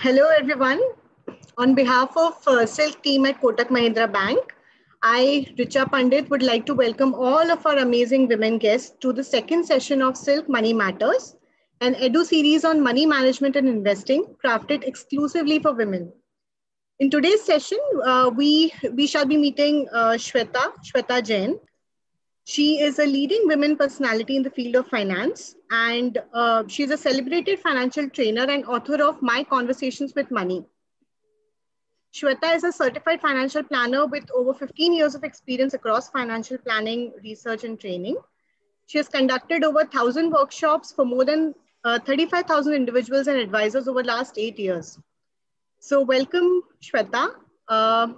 Hello, everyone. On behalf of uh, Silk team at Kotak Mahindra Bank, I, Richa Pandit, would like to welcome all of our amazing women guests to the second session of Silk Money Matters, an edu series on money management and investing crafted exclusively for women. In today's session, uh, we, we shall be meeting uh, Shweta, Shweta Jain, she is a leading women personality in the field of finance, and uh, she's a celebrated financial trainer and author of My Conversations with Money. Shweta is a certified financial planner with over 15 years of experience across financial planning, research, and training. She has conducted over 1,000 workshops for more than uh, 35,000 individuals and advisors over last eight years. So welcome, Shweta. Uh,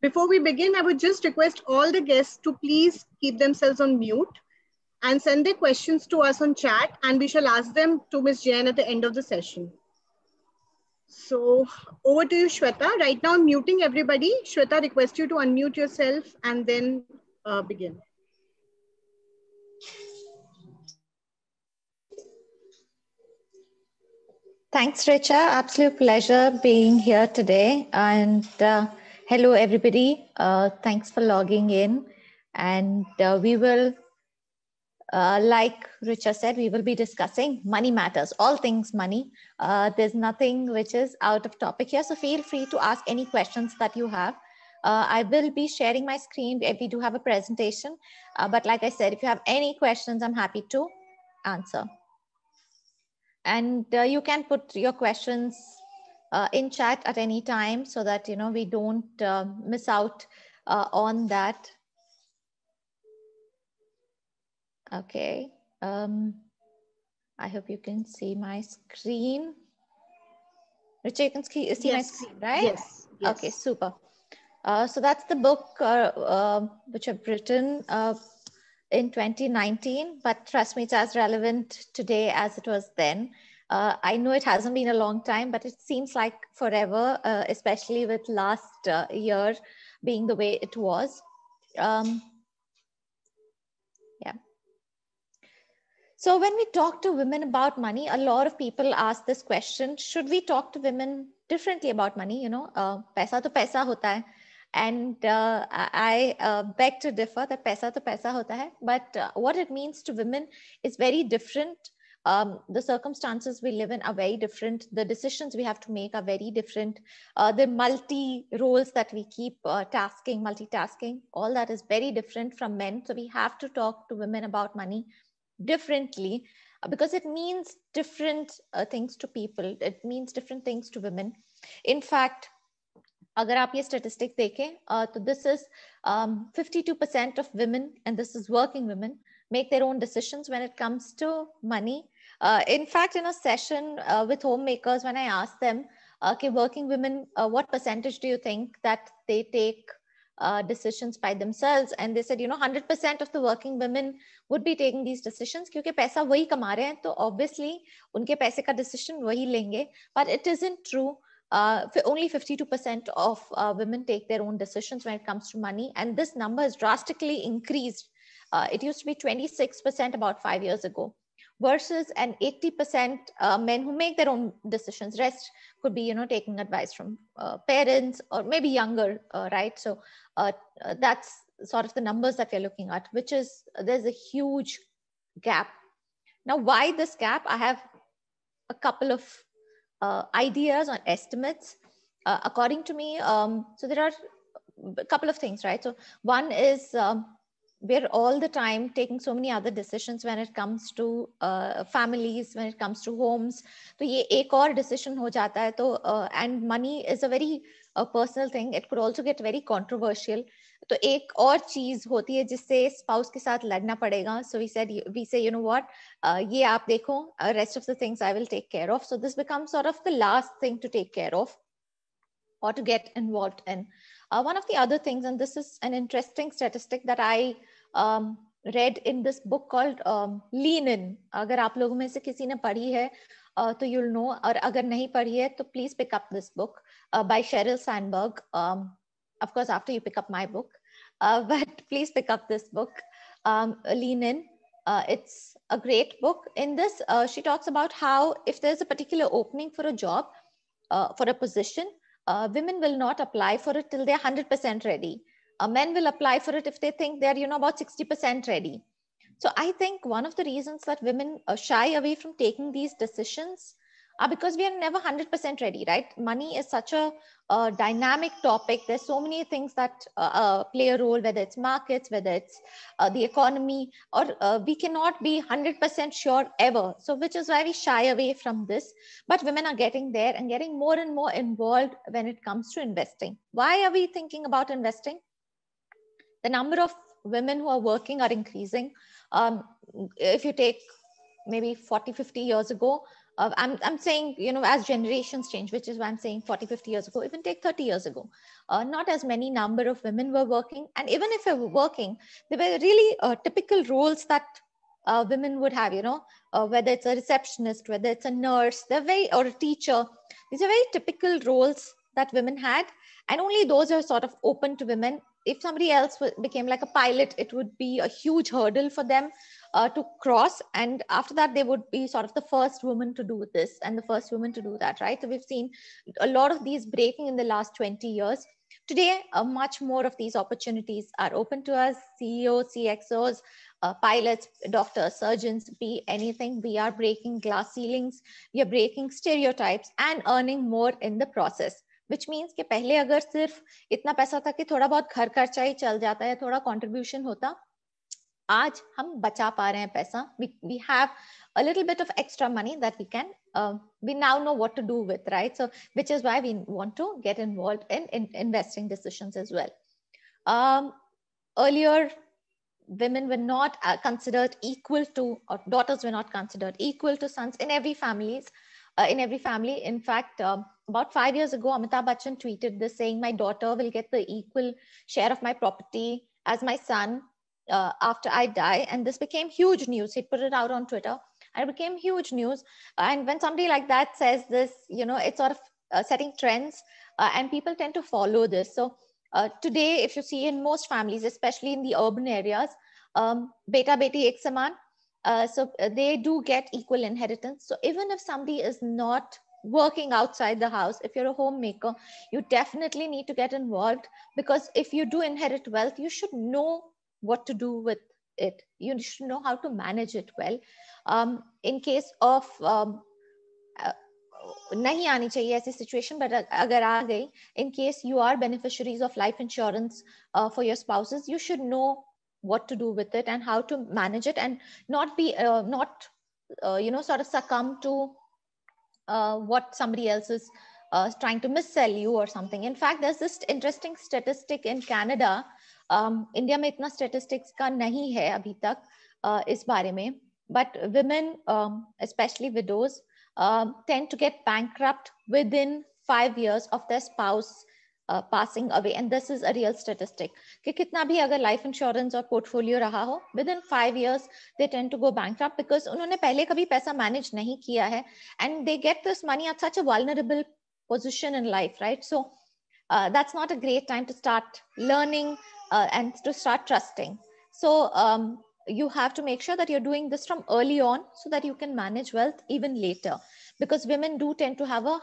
before we begin, I would just request all the guests to please keep themselves on mute and send their questions to us on chat and we shall ask them to Ms. Jain at the end of the session. So over to you, Shweta. Right now I'm muting everybody. Shweta, request you to unmute yourself and then uh, begin. Thanks, Richa. Absolute pleasure being here today. And uh, hello, everybody. Uh, thanks for logging in. And uh, we will, uh, like Richa said, we will be discussing money matters, all things money. Uh, there's nothing which is out of topic here. So feel free to ask any questions that you have. Uh, I will be sharing my screen. We do have a presentation. Uh, but like I said, if you have any questions, I'm happy to answer. And uh, you can put your questions uh, in chat at any time so that you know we don't uh, miss out uh, on that Okay. Um, I hope you can see my screen. Richard, you can see, see yes. my screen, right? Yes. yes. Okay, super. Uh, so that's the book uh, uh, which I've written uh, in 2019, but trust me, it's as relevant today as it was then. Uh, I know it hasn't been a long time, but it seems like forever, uh, especially with last year being the way it was. Um, yeah. So, when we talk to women about money, a lot of people ask this question should we talk to women differently about money? You know, uh, paisa to paisa hota hai. And uh, I uh, beg to differ that paisa to paisa hota hai. But uh, what it means to women is very different. Um, the circumstances we live in are very different. The decisions we have to make are very different. Uh, the multi roles that we keep uh, tasking, multitasking, all that is very different from men. So we have to talk to women about money differently uh, because it means different uh, things to people it means different things to women in fact अगर आप ये statistic देखें uh, तो this is 52% of women and this is working women make their own decisions when it comes to money uh, in fact in a session uh, with homemakers when i asked them uh, okay working women what percentage do you think that they take uh, decisions by themselves and they said you know 100% of the working women would be taking these decisions because paisa obviously unke decision lenge but it isn't true uh, only 52% of uh, women take their own decisions when it comes to money. And this number has drastically increased. Uh, it used to be 26% about five years ago versus an 80% uh, men who make their own decisions. Rest could be, you know, taking advice from uh, parents or maybe younger, uh, right? So uh, uh, that's sort of the numbers that we're looking at, which is uh, there's a huge gap. Now, why this gap? I have a couple of ideas or estimates. according to me, um, so there are a couple of things, right? So one is um, we're all the time taking so many other decisions when it comes to uh, families when it comes to homes तो ये एक और decision हो जाता है तो uh, and money is a very uh, personal thing it could also get very controversial तो एक और चीज होती है जिससे spouse के साथ लड़ना पड़ेगा so we said we say you know what ये आप देखो rest of the things I will take care of so this becomes sort of the last thing to take care of or to get involved in. one of the other things, and this is an interesting statistic that I um, read in this book called um, Lean In. अगर आप लोगों में से किसी ने पढ़ी है uh, तो you'll know और अगर नहीं पढ़ी है तो please pick up this book uh, by Sheryl Sandberg. Um, of course, after you pick up my book, uh, but please pick up this book, um, Lean In. Uh, it's a great book. In this, uh, she talks about how if there's a particular opening for a job, uh, for a position, uh, women will not apply for it till they're 100% ready uh, men will apply for it if they think they're you know about 60% ready so i think one of the reasons that women shy away from taking these decisions are because we are never 100% ready right money is such a, dynamic topic there's so many things that uh, uh play a role whether it's markets whether it's uh, the economy or uh, we cannot be 100% sure ever so which is why we shy away from this but women are getting there and getting more and more involved when it comes to investing why are we thinking about investing the number of women who are working are increasing. Um, if you take maybe 40, 50 years ago, uh, I'm, I'm saying, you know, as generations change, which is why I'm saying 40, 50 years ago, even take 30 years ago, uh, not as many number of women were working. And even if they were working, there were really uh, typical roles that uh, women would have, you know, uh, whether it's a receptionist, whether it's a nurse, they're very, or a teacher. These are very typical roles that women had. And only those are sort of open to women if somebody else became like a pilot, it would be a huge hurdle for them uh, to cross. And after that, they would be sort of the first woman to do this and the first woman to do that, right? So we've seen a lot of these breaking in the last 20 years. Today, uh, much more of these opportunities are open to us. CEOs, CXOs, uh, pilots, doctors, surgeons, be anything. We are breaking glass ceilings, we are breaking stereotypes and earning more in the process. Which means कि पहले अगर सिर्फ इतना पैसा था कि थोड़ा बहुत घर खर्चा ही चल जाता है थोड़ा कॉन्ट्रीब्यूशन होता आज हम बचा पा रहे हैं पैसा we have a little bit of extra money that we can uh, we now know what to do with right so which is why we want to get involved in, in investing decisions as well um, earlier women were not uh, considered equal to or daughters were not considered equal to sons in every families uh, in every family. In fact, uh, about five years ago, Amitabh Bachchan tweeted this saying, My daughter will get the equal share of my property as my son uh, after I die. And this became huge news. He put it out on Twitter and it became huge news. And when somebody like that says this, you know, it's sort of uh, setting trends uh, and people tend to follow this. So uh, today, if you see in most families, especially in the urban areas, um, beta beti ek saman, uh, so uh, they do get equal inheritance. So even if somebody is not working outside the house, if you're a homemaker, you definitely need to get involved because if you do inherit wealth, you should know what to do with it. You should know how to manage it well. Um, in case of um, uh, नहीं आनी चाहिए ऐसी situation but अगर आ गई in case you are beneficiaries of life insurance for your spouses you should know what to do with it and how to manage it and not be uh, not uh, you know sort of succumb to uh, what somebody else is uh, trying to missell you or something in fact there's this interesting statistic in canada um, india mein itna statistics ka nahi hai abhi tak uh, is bare mein but women um, especially widows um, tend to get bankrupt within 5 years of their spouse passing away and this is a real statistic कि कितना भी अगर life insurance और portfolio रहा हो within five years they tend to go bank because उन्होंने पहले कभी पैसा मैनेज नहीं किया है and they get this money at such a vulnerable position in life right so uh, that's not a great time to start learning uh, and to start trusting so um, you have to make sure that you're doing this from early on so that you can manage wealth even later because women do tend to have a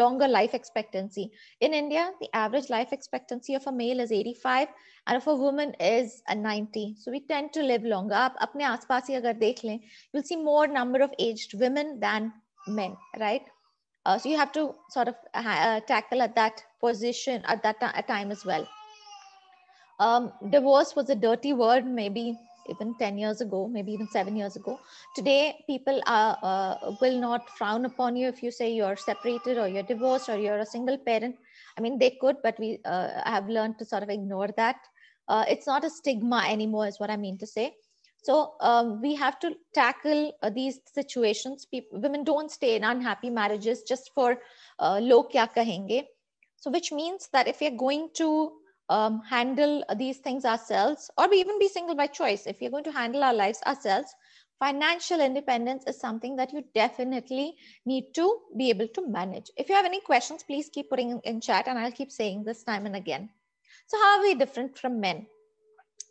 longer life expectancy. In India, the average life expectancy of a male is 85 and of a woman is uh, 90. So we tend to live longer. If you look ही लें, you'll see more number of aged women than men, right? Uh, so you have to sort of uh, uh tackle at that position at that time as well. Um, divorce was a dirty word maybe even 10 years ago, maybe even seven years ago. Today, people are, uh, will not frown upon you if you say you're separated or you're divorced or you're a single parent. I mean, they could, but we uh, have learned to sort of ignore that. Uh, it's not a stigma anymore, is what I mean to say. So um, we have to tackle uh, these situations. People, women don't stay in unhappy marriages just for uh, lo kya kahenge. So which means that if you're going to um, handle these things ourselves or even be single by choice. If you're going to handle our lives ourselves, financial independence is something that you definitely need to be able to manage. If you have any questions, please keep putting in chat and I'll keep saying this time and again. So how are we different from men?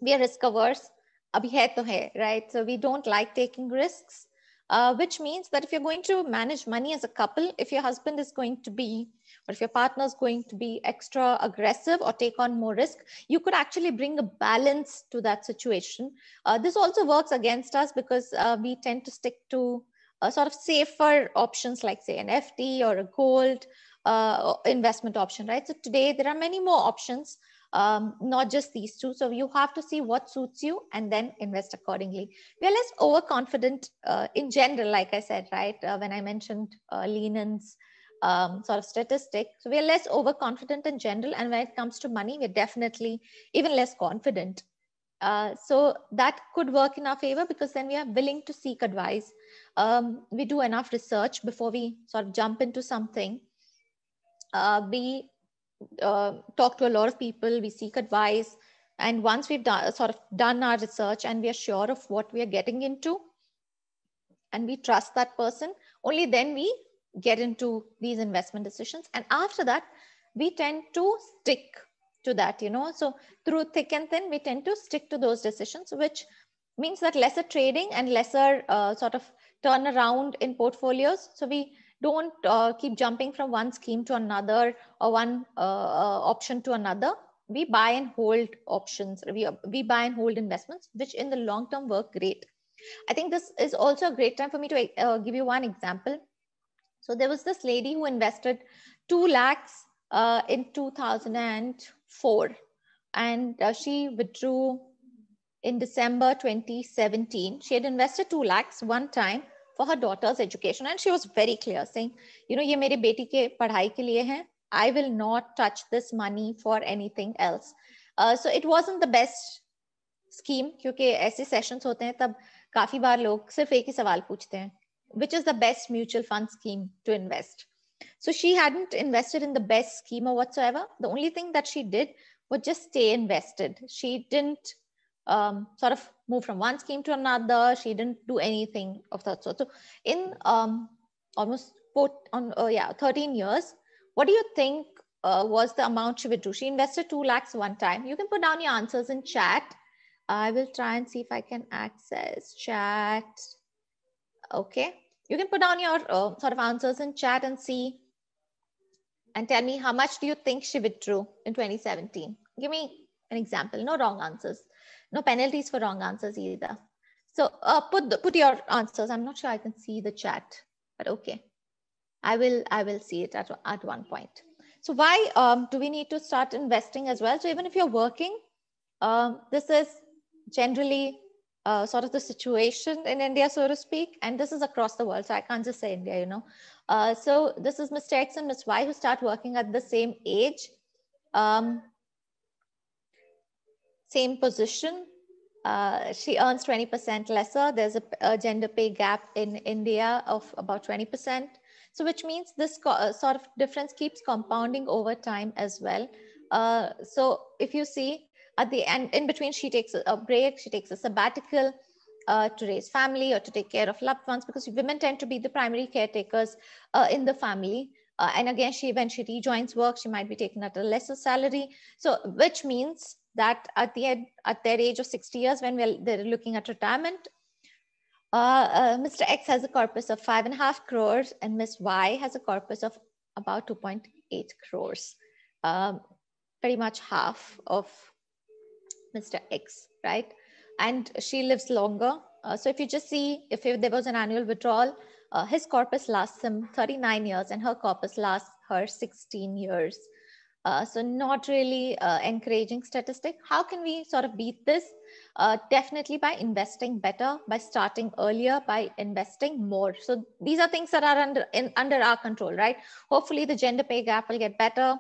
We are risk averse. Abhi hai to hai, right? So we don't like taking risks uh, which means that if you're going to manage money as a couple, if your husband is going to be, or if your partner is going to be extra aggressive or take on more risk, you could actually bring a balance to that situation. Uh, this also works against us because uh, we tend to stick to uh, sort of safer options like, say, an FD or a gold uh, investment option, right? So today there are many more options um, not just these two. So you have to see what suits you and then invest accordingly. We're less overconfident uh, in general, like I said, right? Uh, when I mentioned uh, lenience, um, sort of statistic. So we're less overconfident in general. And when it comes to money, we're definitely even less confident. Uh, so that could work in our favor because then we are willing to seek advice. Um, we do enough research before we sort of jump into something. Uh, we uh, talk to a lot of people, we seek advice. And once we've done, sort of done our research and we are sure of what we are getting into and we trust that person, only then we get into these investment decisions. And after that, we tend to stick to that, you know. So through thick and thin, we tend to stick to those decisions, which means that lesser trading and lesser uh, sort of turnaround in portfolios. So we don't uh, keep jumping from one scheme to another or one uh, uh option to another. We buy and hold options. We, uh, we buy and hold investments, which in the long term work great. I think this is also a great time for me to uh, give you one example. So there was this lady who invested 2 lakhs uh, in 2004 and uh, she withdrew in December 2017. She had invested 2 lakhs one time for her daughter's education. And she was very clear saying, you know, ye mere beti ke padhai ke liye hai. I will not touch this money for anything else. Uh, so it wasn't the best scheme क्योंकि ऐसे sessions होते हैं तब काफी बार लोग सिर्फ एक ही सवाल पूछते हैं which is the best mutual fund scheme to invest. So she hadn't invested in the best scheme or whatsoever. The only thing that she did was just stay invested. She didn't um, sort of moved from one scheme to another. She didn't do anything of that sort. So in um, almost four, on uh, yeah 13 years, what do you think uh, was the amount she withdrew? She invested two lakhs one time. You can put down your answers in chat. I will try and see if I can access chat. Okay, you can put down your uh, sort of answers in chat and see and tell me how much do you think she withdrew in 2017? Give me an example, no wrong answers. No penalties for wrong answers either. So uh, put the, put your answers. I'm not sure I can see the chat, but okay. I will I will see it at, at one point. So why um, do we need to start investing as well? So even if you're working, um, this is generally uh, sort of the situation in India, so to speak, and this is across the world. So I can't just say India, you know. Uh, so this is Mr. X and Ms. Y who start working at the same age. Um, same position. Uh, she earns 20% lesser. There's a, a, gender pay gap in India of about 20%. So which means this uh, sort of difference keeps compounding over time as well. Uh, so if you see at the end, in between, she takes a break, she takes a sabbatical uh, to raise family or to take care of loved ones because women tend to be the primary caretakers uh, in the family. Uh, and again she when she rejoins work she might be taken at a lesser salary so which means that at the end, at their age of 60 years when we're, they're looking at retirement uh, uh, mr x has a corpus of five and a half crores and miss y has a corpus of about 2.8 crores um, pretty much half of mr x right and she lives longer uh, so if you just see if there was an annual withdrawal uh, his corpus lasts him 39 years and her corpus lasts her 16 years uh, so not really uh, encouraging statistic. How can we sort of beat this? Uh, definitely by investing better, by starting earlier, by investing more. So these are things that are under in, under our control, right? Hopefully the gender pay gap will get better.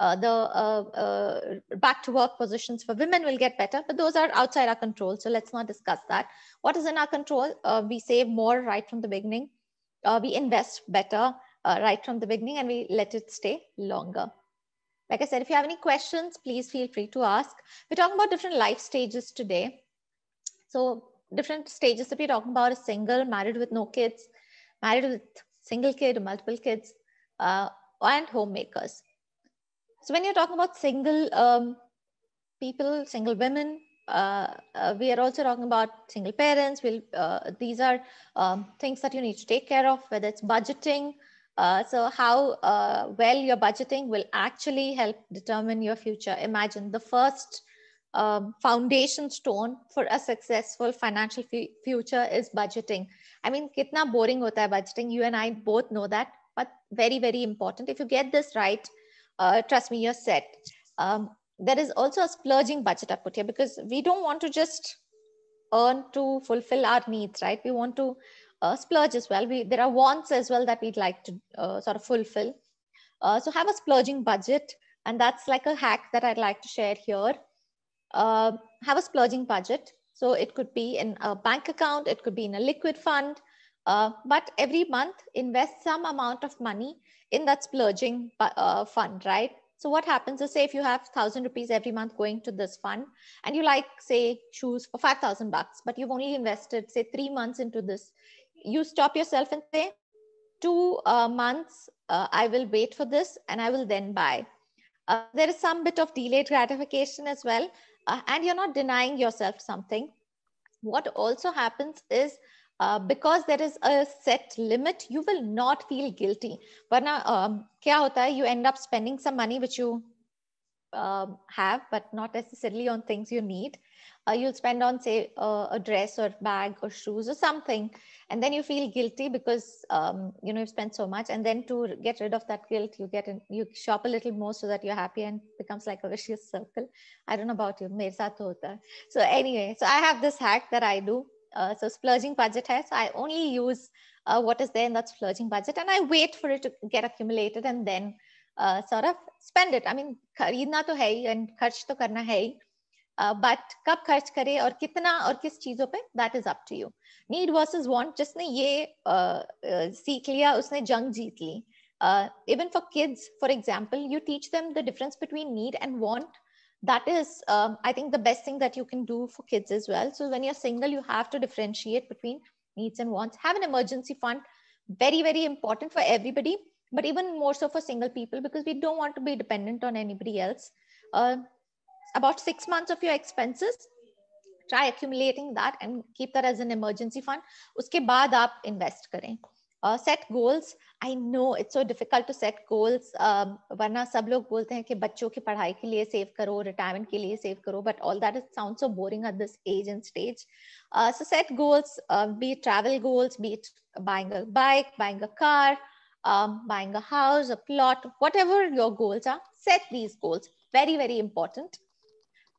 Uh, the uh, back to work positions for women will get better, but those are outside our control. So let's not discuss that. What is in our control? we save more right from the beginning. we invest better right from the beginning and we let it stay longer. Like I said, if you have any questions, please feel free to ask. We're talking about different life stages today. So different stages that we're talking about is single, married with no kids, married with single kid or multiple kids, uh, and homemakers. So when you're talking about single um, people, single women, uh, uh, we are also talking about single parents. We'll, uh, these are um, things that you need to take care of, whether it's budgeting, uh, so how uh, well your budgeting will actually help determine your future. Imagine the first um, foundation stone for a successful financial future is budgeting. I mean, kitna boring hota hai budgeting. You and I both know that, but very, very important. If you get this right, uh, trust me, you're set. Um, there is also a splurging budget I put here because we don't want to just earn to fulfill our needs, right? We want to uh, splurge as well. We, there are wants as well that we'd like to uh, sort of fulfill. Uh, so have a splurging budget. And that's like a hack that I'd like to share here. Uh, have a splurging budget. So it could be in a bank account, it could be in a liquid fund. Uh, but every month, invest some amount of money in that splurging uh, fund, right? So what happens is say if you have thousand rupees every month going to this fund and you like say shoes for 5,000 bucks, but you've only invested say three months into this you stop yourself and say two uh, months uh, i will wait for this and i will then buy uh, there is some bit of delayed gratification as well uh, and you're not denying yourself something what also happens is uh, because there is a set limit you will not feel guilty but now um, kya hota hai? you end up spending some money which you um, have but not necessarily on things you need uh, you'll spend on say uh, a dress or bag or shoes or something and then you feel guilty because um, you know you've spent so much and then to get rid of that guilt you get in, you shop a little more so that you're happy and becomes like a vicious circle i don't know about you mere saath hota. so anyway so i have this hack that i do uh, so splurging budget has so i only use uh, what is there in that splurging budget and i wait for it to get accumulated and then uh, sort of spend it i mean खरीदना to है and and to तो करना uh, but, कब खर्च करे और कितना और किस चीजों पे that is up to you need versus want जिसने ये uh, uh, सीख लिया उसने जंग जीत ली even for kids for example you teach them the difference between need and want that is um, i think the best thing that you can do for kids as well so when you're single you have to differentiate between needs and wants have an emergency fund very very important for everybody but even more so for single people because we don't want to be dependent on anybody else about six months of your expenses try accumulating that and keep that as an emergency fund uske baad aap invest kare uh, set goals i know it's so difficult to set goals um, वरना सब लोग बोलते हैं कि बच्चों की पढ़ाई के लिए सेव करो रिटायरमेंट के लिए सेव करो but all that is sound so boring at this age and stage so be it travel goals. Be buying a a bike buying a um, buying a house, a plot, whatever your goals are, set these goals. Very, very important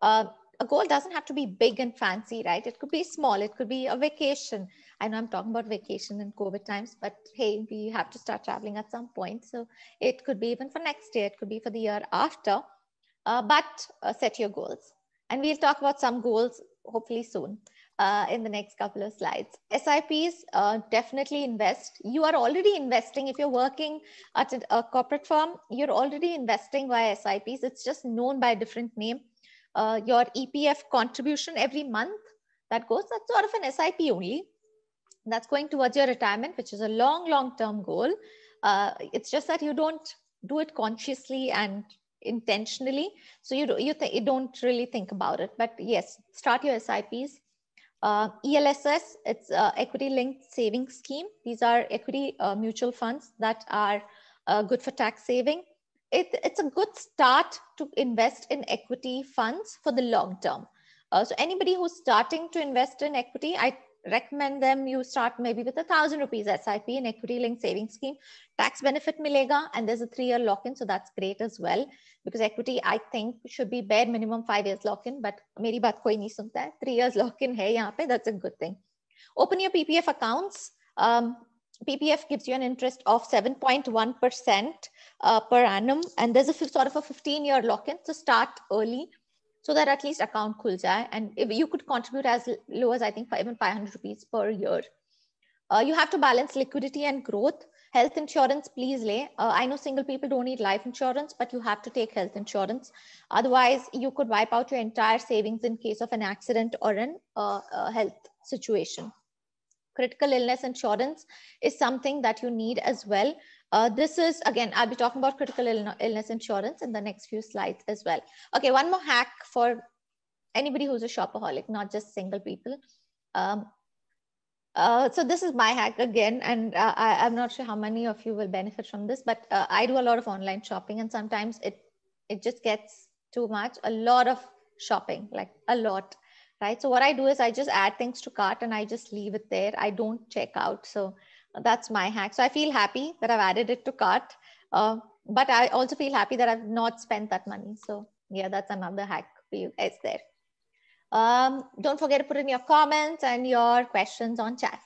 uh, a goal doesn't have to be big and fancy, right? It could be small. It could be a vacation. I know I'm talking about vacation in COVID times, but hey, we have to start traveling at some point. So it could be even for next year. It could be for the year after. Uh, but uh, set your goals, and we'll talk about some goals hopefully soon uh, in the next couple of slides. SIPs uh, definitely invest. You are already investing. If you're working at a, corporate firm, you're already investing via SIPs. It's just known by a different name uh, your EPF contribution every month that goes, that's sort of an SIP only. That's going towards your retirement, which is a long, long term goal. Uh, it's just that you don't do it consciously and intentionally. So you, do, you, you don't really think about it. But yes, start your SIPs. Uh, ELSS, it's uh, equity linked savings scheme. These are equity uh, mutual funds that are uh, good for tax saving it, it's a good start to invest in equity funds for the long term. Uh, so anybody who's starting to invest in equity, I recommend them you start maybe with a thousand rupees SIP and equity linked savings scheme. Tax benefit milega and there's a three year lock in. So that's great as well because equity I think should be bare minimum five years lock in but meri baat koi nahi sunta hai. Three years lock in hai yahan pe. That's a good thing. Open your PPF accounts. Um, PPF gives you an interest of 7.1% uh, per annum. And there's a sort of a 15 year lock in. So start early so that at least account khul jai. And if you could contribute as low as I think five, even 500 rupees per year. Uh, you have to balance liquidity and growth. Health insurance, please lay. Uh, I know single people don't need life insurance, but you have to take health insurance. Otherwise, you could wipe out your entire savings in case of an accident or an uh, health situation. Critical illness insurance is something that you need as well. Uh, this is, again, I'll be talking about critical illness insurance in the next few slides as well. Okay, one more hack for anybody who's a shopaholic, not just single people. Um, uh, so this is my hack again, and uh, I, am not sure how many of you will benefit from this, but uh, I do a lot of online shopping, and sometimes it it just gets too much. A lot of shopping, like a lot, right? So what I do is I just add things to cart and I just leave it there. I don't check out. So that's my hack. So I feel happy that I've added it to cart. Uh, but I also feel happy that I've not spent that money. So yeah, that's another hack for you guys there. Um, don't forget to put in your comments and your questions on chat.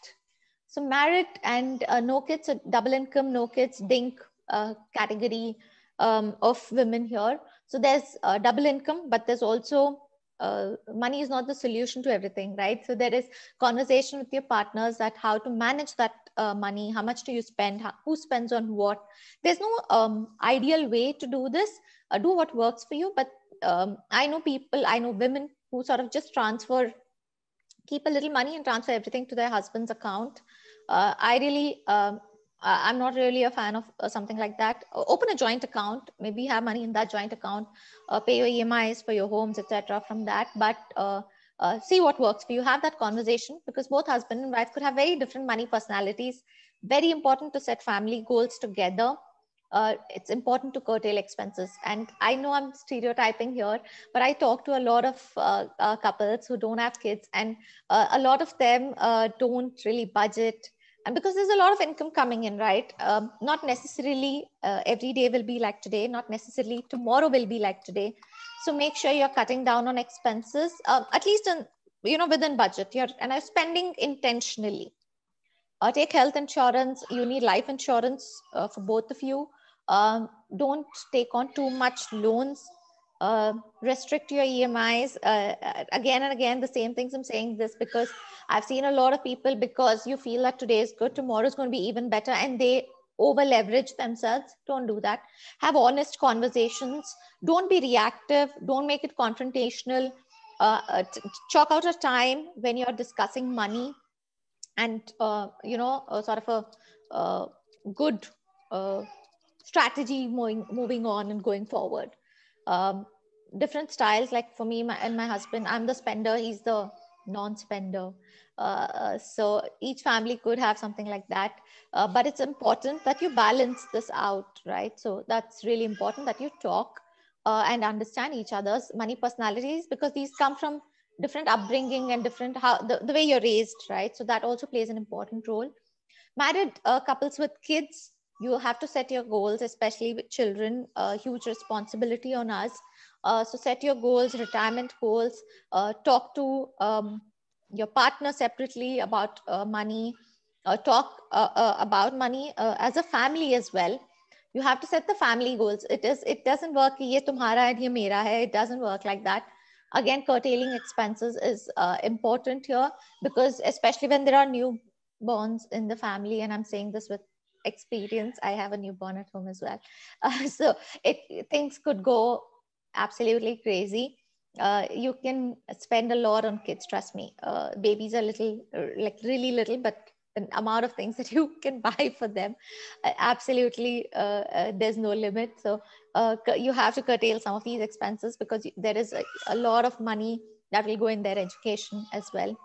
So merit and uh, no kids, so double income, no kids, dink uh, category um, of women here. So there's uh, double income, but there's also uh, money is not the solution to everything, right? So there is conversation with your partners that how to manage that uh, money, how much do you spend, how, who spends on what. There's no um, ideal way to do this. Uh, do what works for you. But um, I know people, I know women who sort of just transfer, keep a little money and transfer everything to their husband's account. Uh, I really um, uh, i'm not really a fan of uh, something like that open a joint account maybe have money in that joint account uh, pay your emis for your homes etc from that but uh, uh, see what works for you have that conversation because both husband and wife could have very different money personalities very important to set family goals together uh, it's important to curtail expenses and i know i'm stereotyping here but i talk to a lot of couples who don't have kids and a lot of them don't really budget and because there's a lot of income coming in right um, not necessarily uh, every day will be like today not necessarily tomorrow will be like today so make sure you're cutting down on expenses um, at least in you know within budget you're and i'm spending intentionally uh, take health insurance you need life insurance uh, for both of you um, don't take on too much loans uh, restrict your EMIs. Uh, uh, again and again, the same things I'm saying this because I've seen a lot of people because you feel that today is good, tomorrow is going to be even better, and they over leverage themselves. Don't do that. Have honest conversations. Don't be reactive. Don't make it confrontational. Uh, uh chalk out a time when you're discussing money and, uh, you know, sort of a good strategy moving, moving on and going forward um, different styles like for me my, and my husband i'm the spender he's the non-spender uh, uh, so each family could have something like that uh, but it's important that you balance this out right so that's really important that you talk uh, and understand each other's money personalities because these come from different upbringing and different how the, the way you're raised right so that also plays an important role married uh, couples with kids you have to set your goals especially with children a huge responsibility on us uh, so set your goals retirement goals uh, talk to um, your partner separately about uh, money uh, talk uh, uh, about money as a family as well you have to set the family goals it is it doesn't work it doesn't work like that again curtailing expenses is important here because especially when there are new bonds in the family and i'm saying this with experience. I have a newborn at home as well. Uh, so it, things could go absolutely crazy. Uh, you can spend a lot on kids, trust me. Uh, babies are little, uh, like really little, but the amount of things that you can buy for them, uh, absolutely, uh, there's no limit. So you have to curtail some of these expenses because there is a, a lot of money that will go in their education as well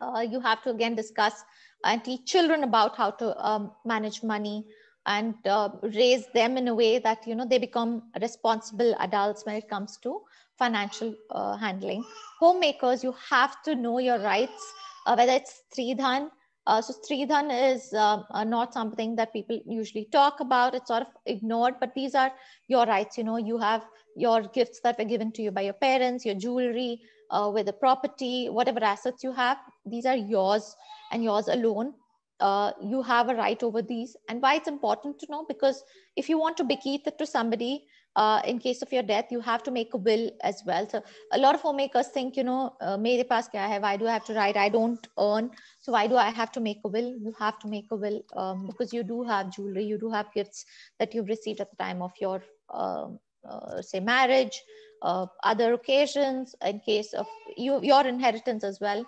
uh, you have to again discuss and teach children about how to um, manage money and uh, raise them in a way that you know they become responsible adults when it comes to financial uh, handling homemakers you have to know your rights uh, whether it's tridhan uh, so Sridhan is uh, uh, not something that people usually talk about. It's sort of ignored, but these are your rights. You know, you have your gifts that were given to you by your parents, your jewelry, uh, with the property, whatever assets you have these are yours and yours alone uh, you have a right over these and why it's important to know because if you want to bequeath it to somebody uh, in case of your death you have to make a will as well so a lot of homemakers think you know may uh, mere paas kya hai? why do i have to write i don't earn so why do i have to make a will you have to make a will um, because you do have jewelry you do have gifts that you've received at the time of your um, uh, say marriage uh, other occasions in case of you, your inheritance as well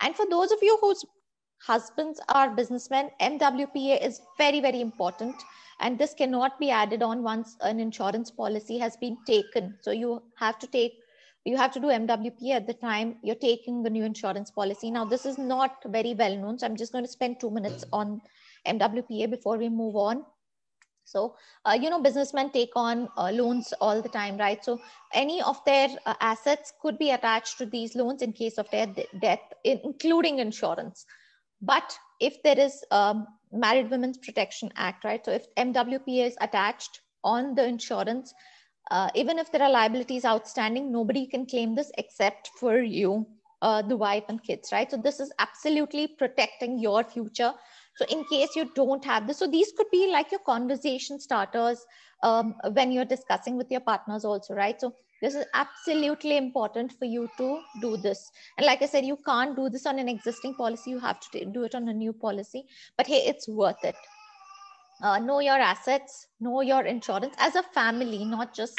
and for those of you whose husbands are businessmen, MWPA is very, very important. And this cannot be added on once an insurance policy has been taken. So you have to take you have to do MWP at the time you're taking the new insurance policy. Now, this is not very well known, so I'm just going to spend two minutes on MWPA before we move on. So, uh, you know, businessmen take on uh, loans all the time, right? So, any of their uh, assets could be attached to these loans in case of their death, including insurance. But if there is a um, Married Women's Protection Act, right? So, if MWPA is attached on the insurance, uh, even if there are liabilities outstanding, nobody can claim this except for you, uh, the wife and kids, right? So, this is absolutely protecting your future so in case you don't have this, so these could be like your conversation starters um, when you're discussing with your partners also, right? So this is absolutely important for you to do this. And like I said, you can't do this on an existing policy. You have to do it on a new policy, but hey, it's worth it. Uh, know your assets, know your insurance as a family, not just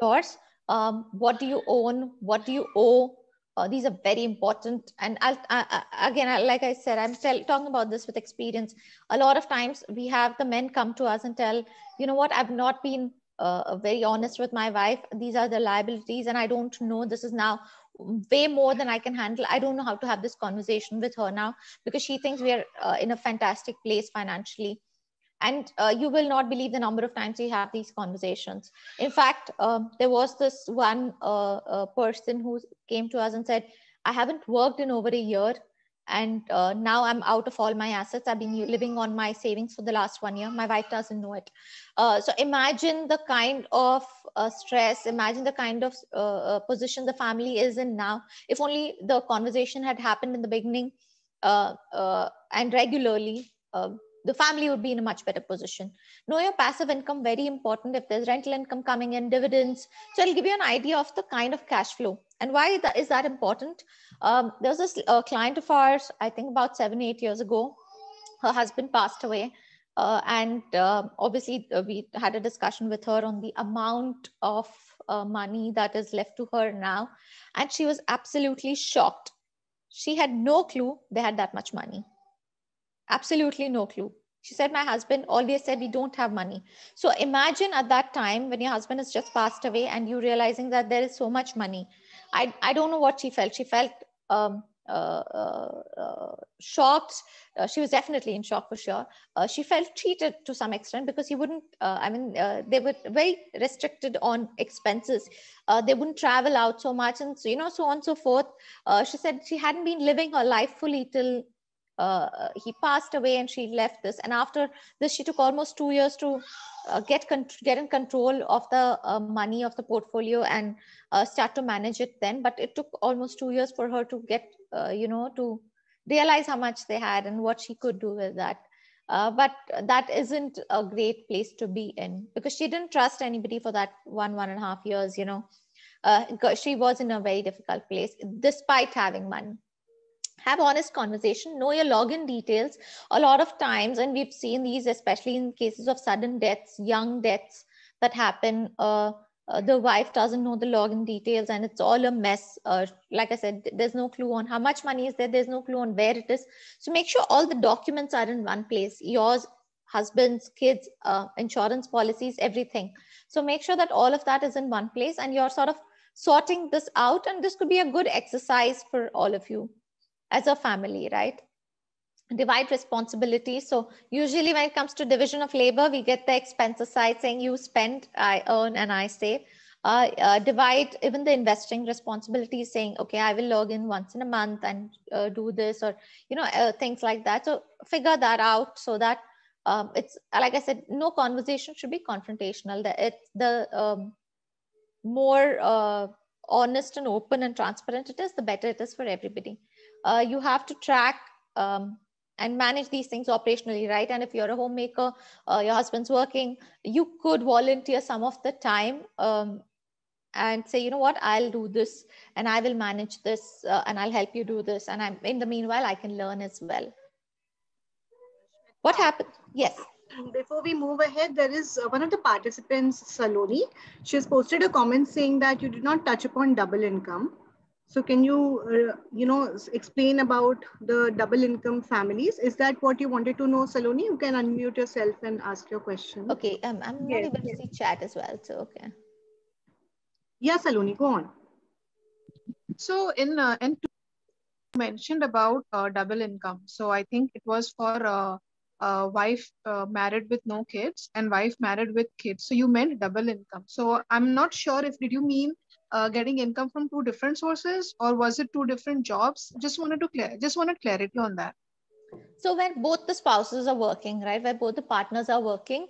yours. Um, what do you own? What do you owe? Uh, these are very important. And I'll, I, uh, I, uh, again, I, like I said, I'm tell, talking about this with experience. A lot of times we have the men come to us and tell, you know what, I've not been uh, very honest with my wife. These are the liabilities, and I don't know. This is now way more than I can handle. I don't know how to have this conversation with her now because she thinks we are uh, in a fantastic place financially and uh, you will not believe the number of times we have these conversations in fact um, there was this one uh, uh, person who came to us and said i haven't worked in over a year and uh, now i'm out of all my assets i've been living on my savings for the last one year my wife doesn't know it uh, so imagine the kind of uh, stress imagine the kind of position the family is in now if only the conversation had happened in the beginning and regularly um, the family would be in a much better position. Know your passive income, very important. If there's rental income coming in, dividends. So it'll give you an idea of the kind of cash flow. And why that, is that important? Um, there was this uh, client of ours, I think about seven, eight years ago. Her husband passed away. Uh, and um, uh, obviously, we had a discussion with her on the amount of uh, money that is left to her now. And she was absolutely shocked. She had no clue they had that much money Absolutely no clue. She said, My husband always said we don't have money. So imagine at that time when your husband has just passed away and you realizing that there is so much money. I, I don't know what she felt. She felt um, uh, uh, uh, shocked. Uh, she was definitely in shock for sure. Uh, she felt cheated to some extent because he wouldn't, uh, I mean, they were very restricted on expenses. they wouldn't travel out so much and, so, you know, so on and so forth. she said she hadn't been living her life fully till uh, he passed away and she left this and after this she took almost two years to uh, get get in control of the uh, money of the portfolio and uh, start to manage it then but it took almost two years for her to get uh, you know to realize how much they had and what she could do with that uh, but that isn't a great place to be in because she didn't trust anybody for that one one and a half years you know she was in a very difficult place despite having money have honest conversation know your login details a lot of times and we've seen these especially in cases of sudden deaths young deaths that happen uh, uh, the wife doesn't know the login details and it's all a mess uh, like i said there's no clue on how much money is there there's no clue on where it is so make sure all the documents are in one place yours husbands kids uh, insurance policies everything so make sure that all of that is in one place and you're sort of sorting this out and this could be a good exercise for all of you as a family, right? divide responsibility. So usually when it comes to division of labor, we get the expenses side saying you spend, I earn, and I save. Uh, uh, divide even the investing responsibility saying, okay, I will log in once in a month and uh, do this or, you know, uh, things like that. So figure that out so that um, it's, like I said, no conversation should be confrontational. The, it's the um, more uh, honest and open and transparent it is, the better it is for everybody uh, you have to track um, and manage these things operationally, right? And if you're a homemaker, uh, your husband's working, you could volunteer some of the time um, and say, you know what, I'll do this and I will manage this uh, and I'll help you do this. And I'm in the meanwhile, I can learn as well. What happened? Yes. Before we move ahead, there is uh, one of the participants, Saloni. She has posted a comment saying that you did not touch upon double income. So can you, uh, you know, explain about the double income families? Is that what you wanted to know, Saloni? You can unmute yourself and ask your question. Okay, um, I'm yes, not able to see chat as well, so okay. Yeah, Saloni, go on. So in uh, you mentioned about uh, double income. So I think it was for uh, uh, wife uh, married with no kids and wife married with kids. So you meant double income. So I'm not sure if did you mean uh, getting income from two different sources or was it two different jobs just wanted to clear just wanted clarity on that so when both the spouses are working right where both the partners are working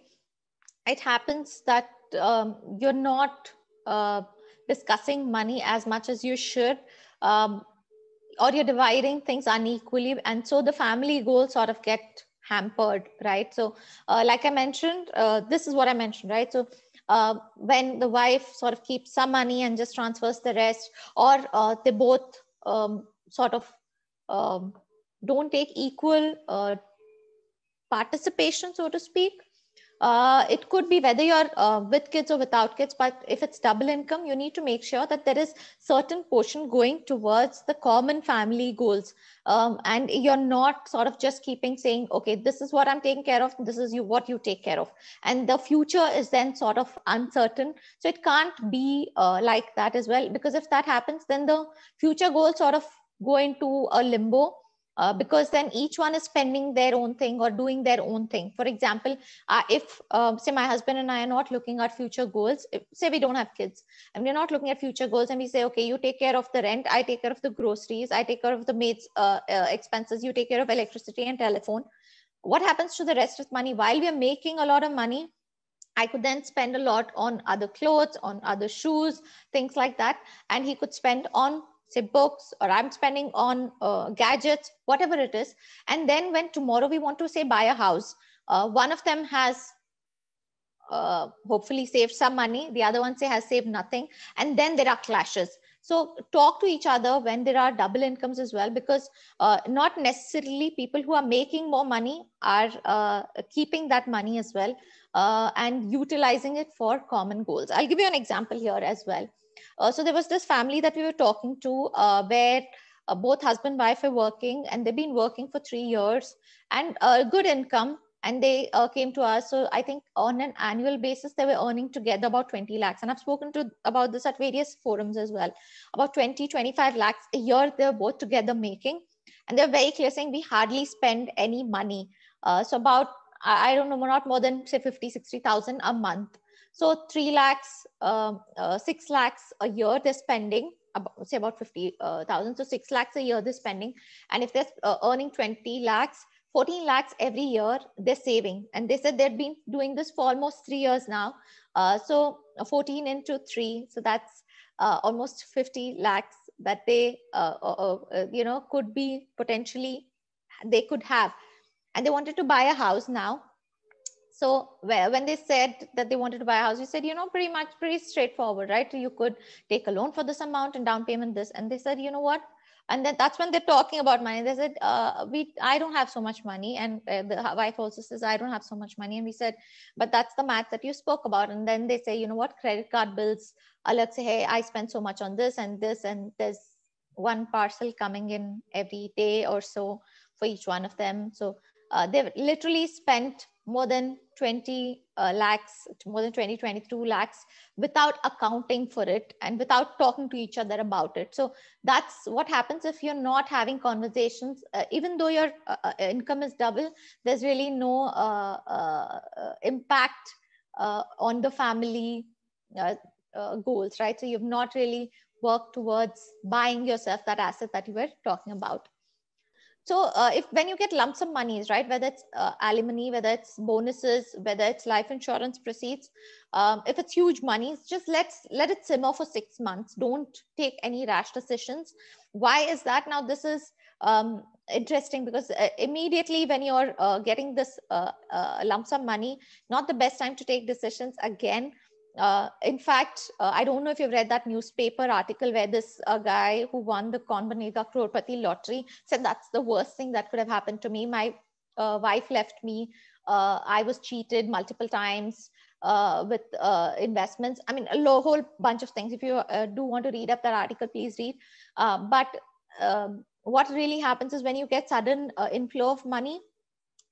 it happens that um, you're not uh, discussing money as much as you should um, or you're dividing things unequally and so the family goals sort of get hampered right so uh, like i mentioned uh, this is what i mentioned right so uh, when the wife sort of keeps some money and just transfers the rest, or uh, they both um, sort of um, don't take equal uh, participation, so to speak, uh, it could be whether you're uh, with kids or without kids, but if it's double income, you need to make sure that there is certain portion going towards the common family goals. Um, and you're not sort of just keeping saying, okay, this is what I'm taking care of. This is you, what you take care of. And the future is then sort of uncertain. So it can't be uh, like that as well, because if that happens, then the future goals sort of go into a limbo uh, because then each one is spending their own thing or doing their own thing. For example, uh, if uh, say my husband and I are not looking at future goals, if, say we don't have kids and we're not looking at future goals and we say, okay, you take care of the rent, I take care of the groceries, I take care of the maid's uh, uh, expenses, you take care of electricity and telephone. What happens to the rest of money? While we are making a lot of money, I could then spend a lot on other clothes, on other shoes, things like that. And he could spend on say books or i'm spending on uh, gadgets whatever it is and then when tomorrow we want to say buy a house uh, one of them has uh, hopefully saved some money the other one say has saved nothing and then there are clashes so talk to each other when there are double incomes as well because uh, not necessarily people who are making more money are uh, keeping that money as well uh, and utilizing it for common goals i'll give you an example here as well uh, so there was this family that we were talking to uh, where uh, both husband and wife are working and they've been working for three years and a uh, good income. And they uh, came to us. So I think on an annual basis, they were earning together about 20 lakhs. And I've spoken to about this at various forums as well. About 20, 25 lakhs a year they were both together making. And they're very clear saying we hardly spend any money. Uh, so about, I, I don't know, not more than say 50, 60,000 a month so 3 lakhs, um, uh, 6 lakhs a year they're spending, about, say about 50,000. Uh, so 6 lakhs a year they're spending. And if they're uh, earning 20 lakhs, 14 lakhs every year they're saving. And they said they've been doing this for almost three years now. Uh, so 14 into 3, so that's uh, almost 50 lakhs that they, uh, you know, could be potentially, they could have. And they wanted to buy a house now so when they said that they wanted to buy a house, you said, you know, pretty much pretty straightforward, right? You could take a loan for this amount and down payment this. And they said, you know what? And then that's when they're talking about money. They said, uh, we, I don't have so much money. And uh, the wife also says, I don't have so much money. And we said, but that's the math that you spoke about. And then they say, you know what? Credit card bills. Uh, let's say, hey, I spent so much on this and this and there's one parcel coming in every day or so for each one of them. So uh, they've literally spent more than 20 uh, lakhs, more than 20, 22 lakhs without accounting for it and without talking to each other about it. So that's what happens if you're not having conversations. Uh, even though your uh, uh income is double, there's really no uh, uh, impact on the family goals, right? So you've not really worked towards buying yourself that asset that you were talking about. So uh, if when you get lump sum monies, right, whether it's uh, alimony, whether it's bonuses, whether it's life insurance proceeds, um, if it's huge monies, just let's let it simmer for six months. Don't take any rash decisions. Why is that? Now this is um, interesting because uh, immediately when you're uh, getting this uh, uh, lump sum money, not the best time to take decisions again. Uh, in fact, uh, I don't know if you've read that newspaper article where this uh, guy who won the Konbanega Crorepati lottery said that's the worst thing that could have happened to me. My uh, wife left me. Uh, I was cheated multiple times uh, with investments. I mean, a whole bunch of things. If you do want to read up that article, please read. Um, but um, what really happens is when you get sudden inflow of money,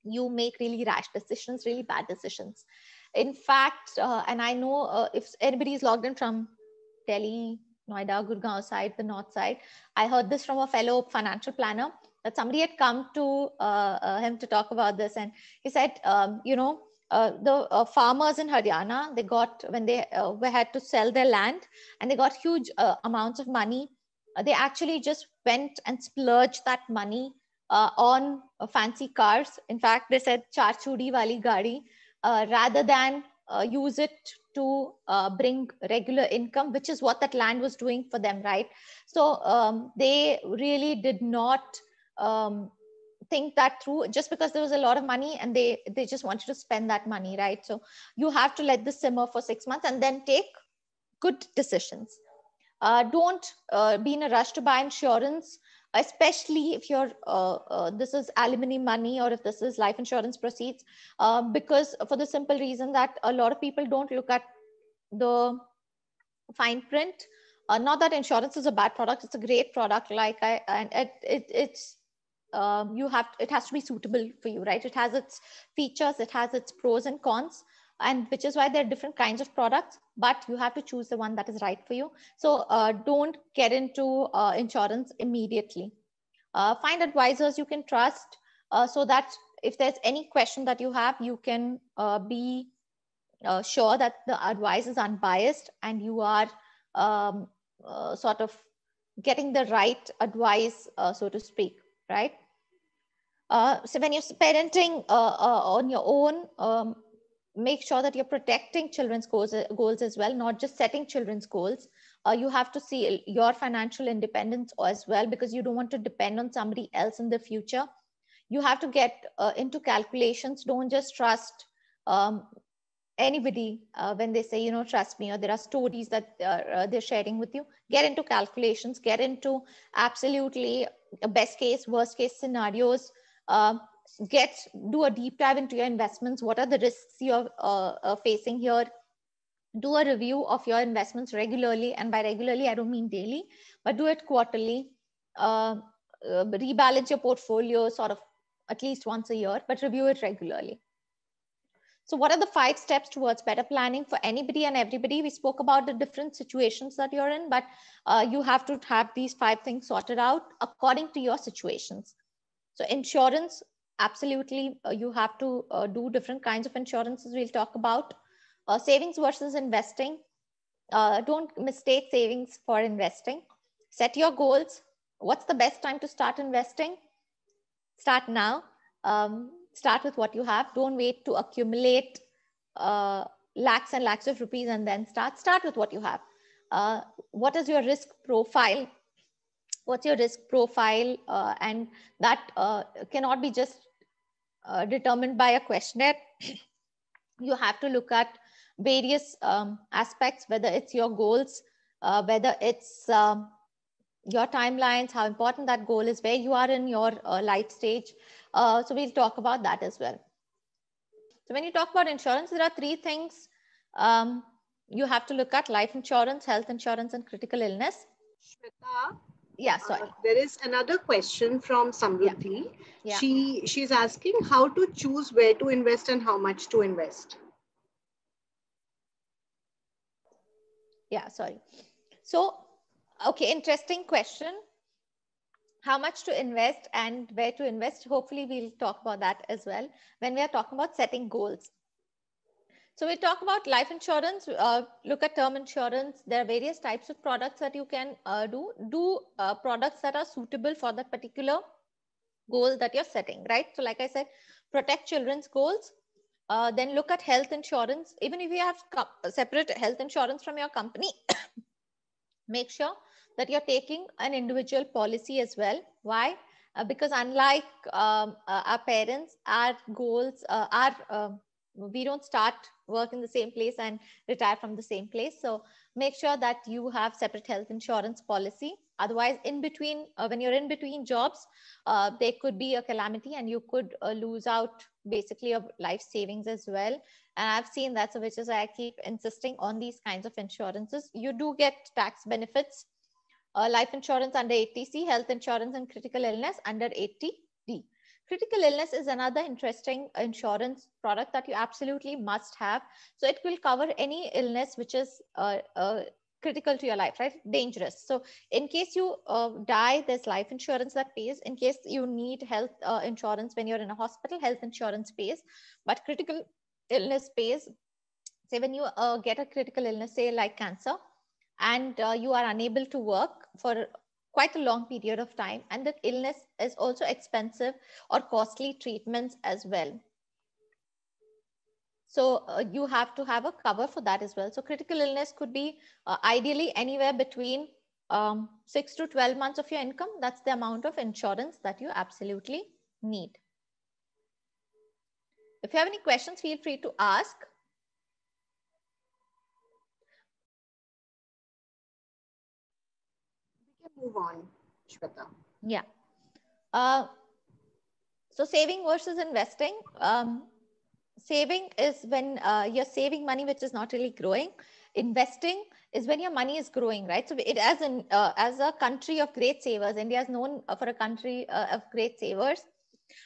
you make really rash decisions, really bad decisions in fact, uh, and I know uh, if anybody is logged in from Delhi, Noida, Gurgaon side, the north side, I heard this from a fellow financial planner that somebody had come to uh, uh him to talk about this. And he said, um, you know, uh, the uh, farmers in Haryana, they got, when they were, had to sell their land and they got huge amounts of money, they actually just went and splurged that money on fancy cars. In fact, they said, char chudi wali gadi uh, rather than uh, use it to uh, bring regular income, which is what that land was doing for them, right? So um, they really did not um, think that through just because there was a lot of money and they they just wanted to spend that money right so you have to let this simmer for six months and then take good decisions uh, don't uh, be in a rush to buy insurance especially if you're uh, uh, this is alimony money or if this is life insurance proceeds uh, because for the simple reason that a lot of people don't look at the fine print uh, not that insurance is a bad product it's a great product like i and it, it it's um, you have it has to be suitable for you right it has its features it has its pros and cons and which is why there are different kinds of products but you have to choose the one that is right for you so uh, don't get into uh, insurance immediately uh, find advisors you can trust uh, so that if there's any question that you have you can uh, be uh, sure that the advice is unbiased and you are um, sort of getting the right advice so to speak right so when you're parenting on your own um, make sure that you're protecting children's goals, uh, goals as well, not just setting children's goals. Uh, you have to see your financial independence as well because you don't want to depend on somebody else in the future. You have to get uh, into calculations. Don't just trust um, anybody uh, when they say, you know, trust me, or there are stories that uh, uh, they're sharing with you. Get into calculations, get into absolutely best case, worst case scenarios. Um, get do a deep dive into your investments what are the risks you're uh, uh, facing here do a review of your investments regularly and by regularly i don't mean daily but do it quarterly uh, uh, rebalance your portfolio sort of at least once a year but review it regularly so what are the five steps towards better planning for anybody and everybody we spoke about the different situations that you're in but uh, you have to have these five things sorted out according to your situations so insurance absolutely uh, you have to uh, do different kinds of insurances we'll talk about uh, savings versus investing uh, don't mistake savings for investing set your goals what's the best time to start investing start now um, start with what you have don't wait to accumulate uh, lakhs and lakhs of rupees and then start start with what you have uh, what is your risk profile what's your risk profile uh, and that uh, cannot be just uh, determined by a questionnaire. you have to look at various um, aspects, whether it's your goals, uh, whether it's um, your timelines, how important that goal is, where you are in your uh, life stage. Uh, so we'll talk about that as well. So when you talk about insurance, there are three things um, you have to look at life insurance, health insurance, and critical illness. Shweta, yeah sorry uh, there is another question from Samruti. yeah. yeah. she she's asking how to choose where to invest and how much to invest yeah sorry so okay interesting question how much to invest and where to invest hopefully we'll talk about that as well when we are talking about setting goals so we talk about life insurance, uh, look at term insurance. There are various types of products that you can uh, do. Do uh, products that are suitable for that particular goal that you're setting, right? So like I said, protect children's goals. Uh, then look at health insurance. Even if you have separate health insurance from your company, make sure that you're taking an individual policy as well. Why? Uh, because unlike um, uh, our parents, our goals, our we don't start work in the same place and retire from the same place so make sure that you have separate health insurance policy otherwise in between uh, when you're in between jobs uh, there could be a calamity and you could uh, lose out basically your life savings as well and i've seen that so which is why i keep insisting on these kinds of insurances you do get tax benefits uh, life insurance under 80 health insurance and critical illness under 80 Critical illness is another interesting insurance product that you absolutely must have. So it will cover any illness which is uh, uh, critical to your life, right? Dangerous. So in case you uh, die, there's life insurance that pays. In case you need health uh, insurance when you're in a hospital, health insurance pays. But critical illness pays. Say when you uh, get a critical illness, say like cancer, and uh, you are unable to work for quite a long period of time and the illness is also expensive or costly treatments as well. So uh, you have to have a cover for that as well. So critical illness could be uh, ideally anywhere between um, six to 12 months of your income. That's the amount of insurance that you absolutely need. If you have any questions, feel free to ask. move on, Shweta. Yeah. Uh, so saving versus investing. Um, saving is when uh, you're saving money which is not really growing. Investing is when your money is growing, right? So it as an uh, as a country of great savers, India is known uh, for a country uh, of great savers.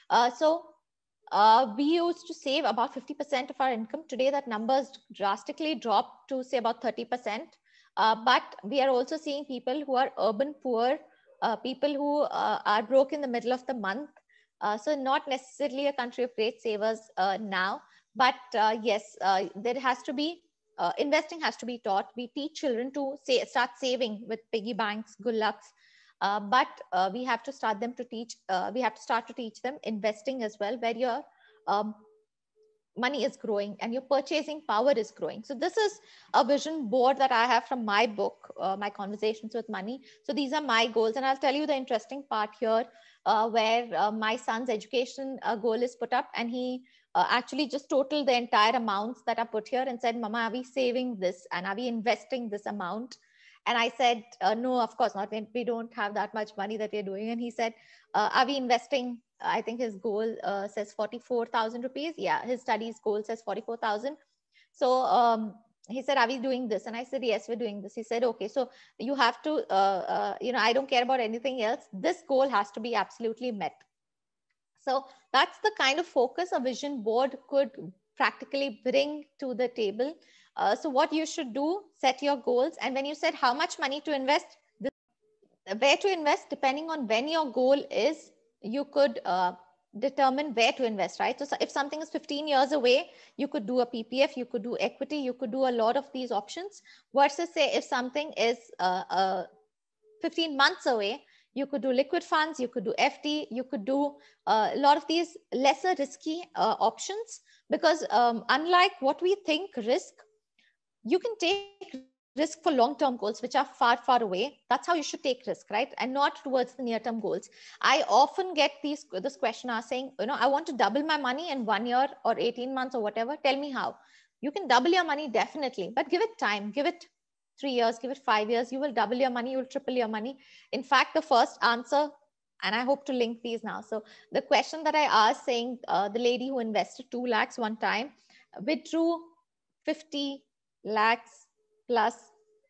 Uh, so uh, we used to save about 50% of our income. Today, that number has drastically dropped to say about 30%. Uh, but we are also seeing people who are urban poor, uh, people who uh, are broke in the middle of the month. Uh, so not necessarily a country of great savers uh, now, but uh, yes, there has to be, investing has to be taught. We teach children to say, start saving with piggy banks, gulaks, but we have to start them to teach, we have to start to teach them investing as well, where you're um, money is growing and your purchasing power is growing. So this is a vision board that I have from my book, uh, my conversations with money. So these are my goals, and I'll tell you the interesting part here, uh, where uh, my son's education uh, goal is put up, and he uh, actually just totaled the entire amounts that are put here and said, "Mama, are we saving this and are we investing this amount?" And I said, uh, "No, of course not. We don't have that much money that we're doing." And he said, "Are we investing?" I think his goal uh, says 44,000 rupees. Yeah, his studies goal says 44,000. So um, he said, are we doing this? And I said, yes, we're doing this. He said, okay, so you have to, uh, uh, you know, I don't care about anything else. This goal has to be absolutely met. So that's the kind of focus a vision board could practically bring to the table. Uh, so what you should do, set your goals. And when you said how much money to invest, this, where to invest, depending on when your goal is, you could uh, determine where to invest, right? So, so if something is 15 years away, you could do a PPF, you could do equity, you could do a lot of these options. Versus say if something is uh, uh, 15 months away, you could do liquid funds, you could do FD, you could do uh, a lot of these lesser risky uh, options because um, unlike what we think risk, you can take risk for long term goals which are far far away that's how you should take risk right and not towards the near term goals i often get these this question are saying you know i want to double my money in one year or 18 months or whatever tell me how you can double your money definitely but give it time give it 3 years give it 5 years you will double your money you'll triple your money in fact the first answer and i hope to link these now so the question that i asked saying uh, the lady who invested 2 lakhs one time withdrew 50 lakhs plus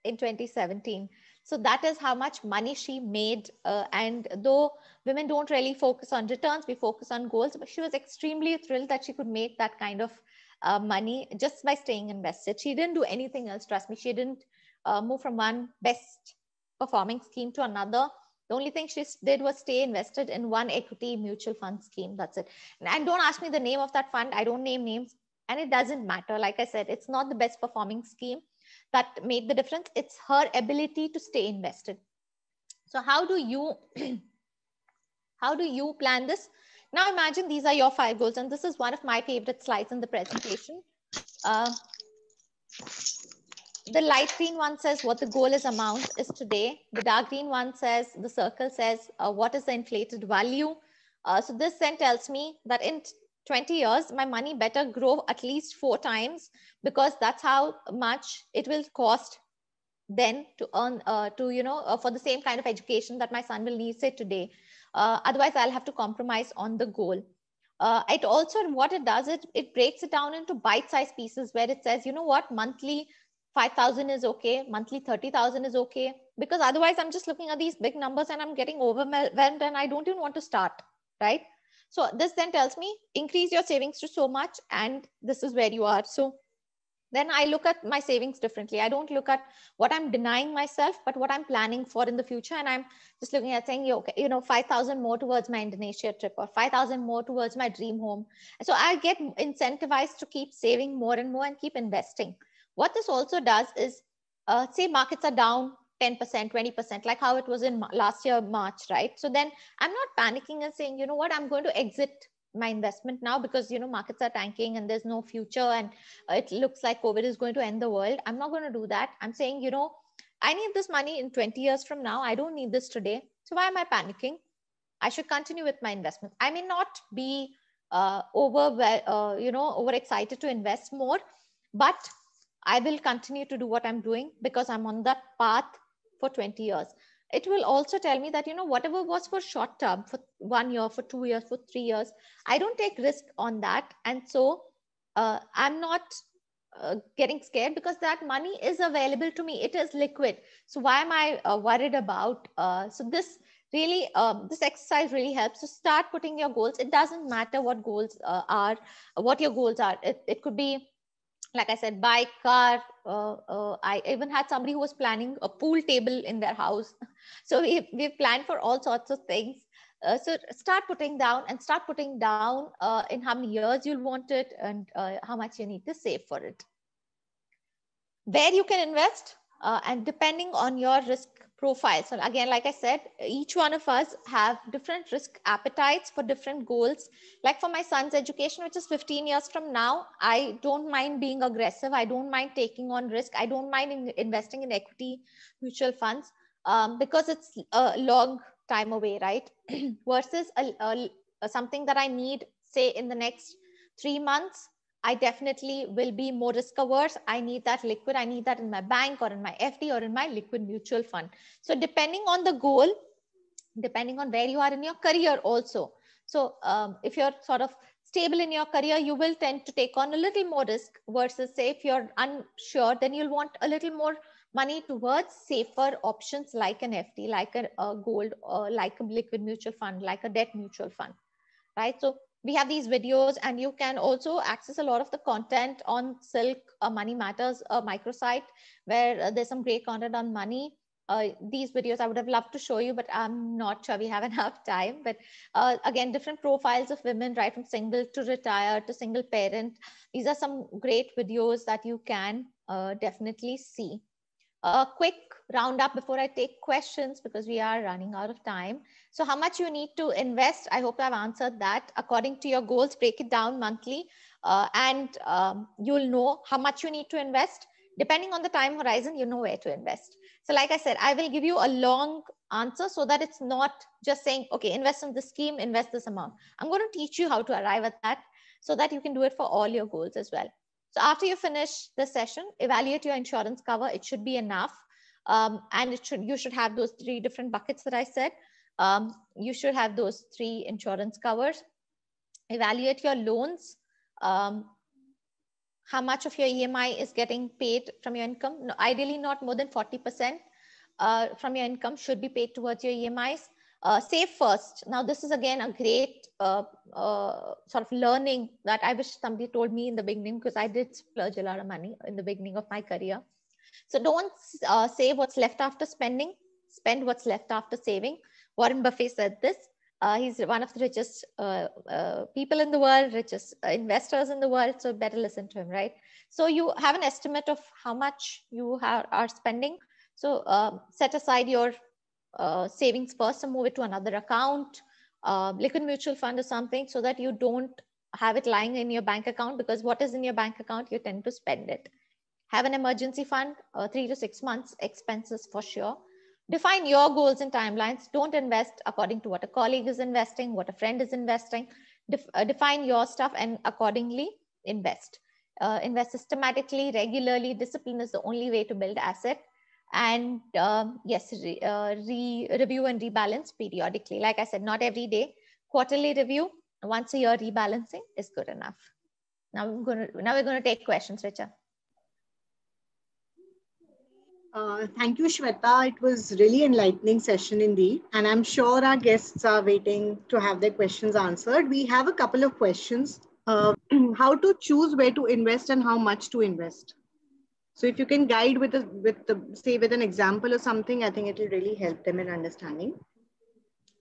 in 2017 so that is how much money she made uh, and though women don't really focus on returns we focus on goals but she was extremely thrilled that she could make that kind of uh, money just by staying invested she didn't do anything else trust me she didn't uh, move from one best performing scheme to another the only thing she did was stay invested in one equity mutual fund scheme that's it and don't ask me the name of that fund i don't name names and it doesn't matter like i said it's not the best performing scheme that made the difference. It's her ability to stay invested. So how do you, how do you plan this? Now imagine these are your five goals, and this is one of my favorite slides in the presentation. Uh, the light green one says what the goal is amount is today. The dark green one says, the circle says, uh, what is the inflated value? Uh, so this then tells me that in 20 years, my money better grow at least four times because that's how much it will cost then to earn uh, to you know uh, for the same kind of education that my son will need say today uh, otherwise i'll have to compromise on the goal uh, it also what it does it it breaks it down into bite-sized pieces where it says you know what monthly 5000 is okay monthly 30000 is okay because otherwise i'm just looking at these big numbers and i'm getting overwhelmed and i don't even want to start right so this then tells me increase your savings to so much and this is where you are. So then I look at my savings differently. I don't look at what I'm denying myself, but what I'm planning for in the future. And I'm just looking at saying, okay, you know, 5,000 more towards my Indonesia trip or 5,000 more towards my dream home. So I get incentivized to keep saving more and more and keep investing. What this also does is, uh, say markets are down 10%, 20%, like how it was in last year, March, right? So then I'm not panicking and saying, you know what, I'm going to exit my investment now because you know markets are tanking and there's no future and uh, it looks like covid is going to end the world i'm not going to do that i'm saying you know i need this money in 20 years from now i don't need this today so why am i panicking i should continue with my investment i may not be uh, over uh, you know overexcited to invest more but i will continue to do what i'm doing because i'm on that path for 20 years it will also tell me that you know whatever was for short term for one year for two years for three years i don't take risk on that and so uh, i'm not uh, getting scared because that money is available to me it is liquid so why am i uh, worried about uh, so this really um, this exercise really helps to so start putting your goals it doesn't matter what goals uh, are what your goals are it, it could be like I said, by car. Uh, uh, I even had somebody who was planning a pool table in their house. So we we planned for all sorts of things. Uh, so start putting down and start putting down uh, in how many years you'll want it and uh, how much you need to save for it. Where you can invest uh, and depending on your risk Profile. So again, like I said, each one of us have different risk appetites for different goals. Like for my son's education, which is 15 years from now, I don't mind being aggressive. I don't mind taking on risk. I don't mind in investing in equity mutual funds um, because it's a long time away, right? Versus a, a, something that I need, say, in the next three months I definitely will be more risk averse. I need that liquid. I need that in my bank or in my FD or in my liquid mutual fund. So depending on the goal, depending on where you are in your career also. So um, if you're sort of stable in your career, you will tend to take on a little more risk versus say if you're unsure, then you'll want a little more money towards safer options like an FD, like a, a gold, or uh, like a liquid mutual fund, like a debt mutual fund, right? So we have these videos and you can also access a lot of the content on silk uh, money matters uh, microsite where uh, there's some great content on money uh, these videos i would have loved to show you but i'm not sure we have enough time but uh, again different profiles of women right from single to retire to single parent these are some great videos that you can uh, definitely see a quick round up before I take questions because we are running out of time. So how much you need to invest? I hope I've answered that. According to your goals, break it down monthly uh, and um, you'll know how much you need to invest. Depending on the time horizon, you know where to invest. So like I said, I will give you a long answer so that it's not just saying, okay, invest in this scheme, invest this amount. I'm going to teach you how to arrive at that so that you can do it for all your goals as well. So after you finish the session, evaluate your insurance cover. It should be enough. Um, and it should you should have those three different buckets that I said. Um, you should have those three insurance covers. Evaluate your loans. Um, how much of your EMI is getting paid from your income? No, ideally, not more than 40% uh, from your income should be paid towards your EMIs. Uh, save first. Now, this is again a great uh, uh, sort of learning that I wish somebody told me in the beginning because I did splurge a lot of money in the beginning of my career. So don't uh, save what's left after spending, spend what's left after saving. Warren Buffett said this. Uh, he's one of the richest uh, uh, people in the world, richest uh, investors in the world. So better listen to him, right? So you have an estimate of how much you are spending. So um, set aside your uh, savings first and move it to another account, um, liquid mutual fund or something, so that you don't have it lying in your bank account because what is in your bank account, you tend to spend it. Have an emergency fund, uh, three to six months expenses for sure. Define your goals and timelines. Don't invest according to what a colleague is investing, what a friend is investing. Def uh, define your stuff and accordingly invest. Uh, invest systematically, regularly. Discipline is the only way to build asset. And um, yes, re, uh, re review and rebalance periodically. Like I said, not every day. Quarterly review, once a year rebalancing is good enough. Now, we're gonna, now we're going to take questions, Richard. Uh, thank you, Shweta. It was really enlightening session indeed. And I'm sure our guests are waiting to have their questions answered. We have a couple of questions. Uh, how to choose where to invest and how much to invest. So if you can guide with a, with the, say with an example or something, I think it will really help them in understanding.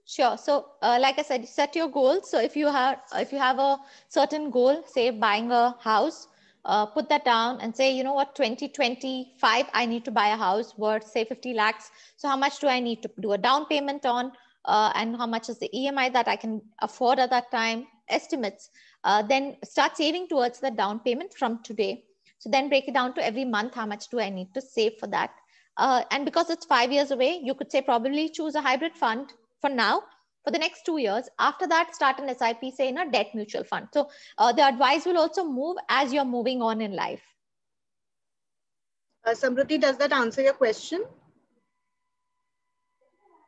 Sure. So uh, like I said, set your goals. So if you have if you have a certain goal, say buying a house, uh, put that down and say, you know what, 2025, I need to buy a house worth, say, 50 lakhs. So, how much do I need to do a down payment on? Uh, and how much is the EMI that I can afford at that time? Estimates. Uh, then start saving towards the down payment from today. So, then break it down to every month how much do I need to save for that? Uh, and because it's five years away, you could say probably choose a hybrid fund for now for the next two years. After that, start an SIP, say in a debt mutual fund. So uh, the advice will also move as you're moving on in life. Uh, Samruti, does that answer your question?